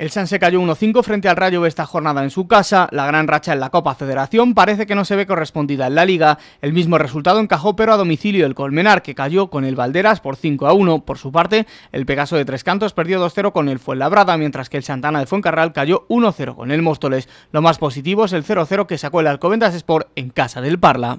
El San cayó 1-5 frente al Rayo esta jornada en su casa, la gran racha en la Copa Federación parece que no se ve correspondida en la Liga, el mismo resultado encajó pero a domicilio el Colmenar que cayó con el Valderas por 5-1, por su parte el Pegaso de Tres Cantos perdió 2-0 con el Fuenlabrada, mientras que el Santana de Fuencarral cayó 1-0 con el Móstoles, lo más positivo es el 0-0 que sacó el Alcobendas Sport en casa del Parla.